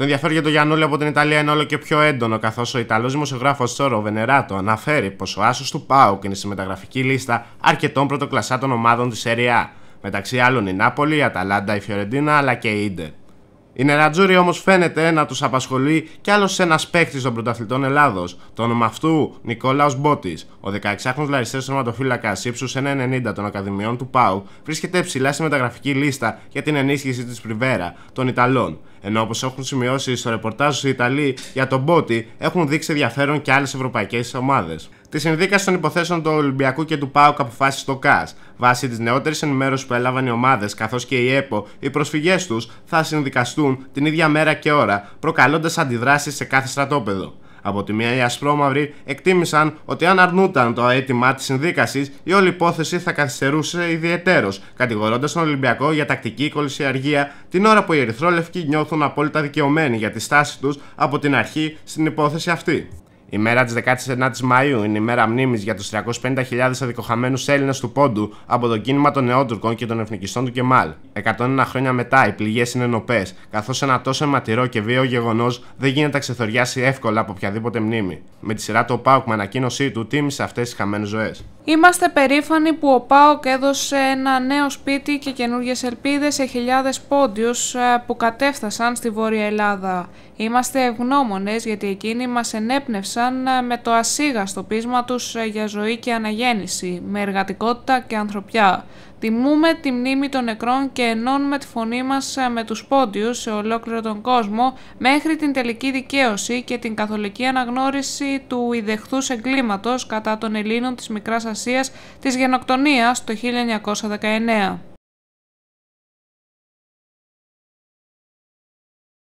Το ενδιαφέρον για τον Γιαννούλη από την Ιταλία είναι όλο και πιο έντονο, καθώς ο Ιταλός δημοσιογράφος Τσόρο Βενεράτο αναφέρει πως ο άσος του Πάουκ είναι στη μεταγραφική λίστα αρκετών πρωτοκλασσάτων ομάδων της Σεριά. Μεταξύ άλλων η Νάπολη, η Αταλάντα, η Φιωρεντίνα αλλά και η Ιντερ. Η Νερατζούρη όμως φαίνεται να τους απασχολεί κι άλλος ένας παίκτη των πρωταθλητών Ελλάδος. Το όνομα αυτού Νικόλαος Μπότης. Ο 16χρονο λαριστέ σωματοφύλακα ύψου 1,90 των Ακαδημιών του ΠΑΟ βρίσκεται ψηλά στη μεταγραφική λίστα για την ενίσχυση της Πριβέρα των Ιταλών. Ενώ όπως έχουν σημειώσει στο ρεπορτάζ του Ιταλοί για τον Μπότη έχουν δείξει ενδιαφέρον και άλλες ευρωπαϊκές ομάδες. Της συνδίκαση των υποθέσεων του Ολυμπιακού και του ΠΑΟΚ αποφάσισε το ΚΑΣ. Βάσει της νεότερης ενημέρωσης που έλαβαν οι ομάδες καθώς και η ΕΠΟ, οι προσφυγές τους θα συνδικαστούν την ίδια μέρα και ώρα, προκαλώντας αντιδράσεις σε κάθε στρατόπεδο. Από τη μία, οι ασπρόμαυροι εκτίμησαν ότι αν αρνούταν το αίτημα της συνδίκασης, η όλη υπόθεση θα καθυστερούσε ιδιαιτέρως, κατηγορώντας τον Ολυμπιακό για τακτική κολυσιαργία την ώρα που οι Ερυθρόλευκοι νιώθουν απόλυτα δικαιωμένοι για τη στάση τους από την αρχή στην υπόθεση αυτή. Η μέρα της 19η Μαου είναι η μέρα μνήμης για τους 350.000 αδικοχαμένους Έλληνες του Πόντου από το κίνημα των Νεότουρκων και των Εθνικιστών του Κεμάλ. 101 χρόνια μετά, οι πληγές είναι νοπές, καθώς ένα τόσο αιματηρό και βίαιο γεγονός δεν γίνεται να ξεθοριάσει εύκολα από οποιαδήποτε μνήμη. Με τη σειρά του ο Πάοκ με ανακοίνωσή του τίμησε αυτές τις χαμένες ζωές. Είμαστε περήφανοι που ο Πάοκ έδωσε ένα νέο σπίτι και καινούριε ελπίδες σε χιλιάδες πόντιους ε, που κατέφτασαν στη Βόρεια Ελλάδα. Είμαστε ευγνώμονες γιατί εκείνοι μας ενέπνευσαν ε, με το ασίγαστο πείσμα τους ε, για ζωή και αναγέννηση, με εργατικότητα και ανθρωπιά. Τιμούμε τη μνήμη των νεκρών και ενώνουμε τη φωνή μας ε, με τους πόντιους σε ολόκληρο τον κόσμο μέχρι την τελική δικαίωση και την καθολική αναγνώριση του ιδεχθούς εγκλήματος κατά των Ελλήνων της Μικράς Ασίας της γενοκτονίας το 1919.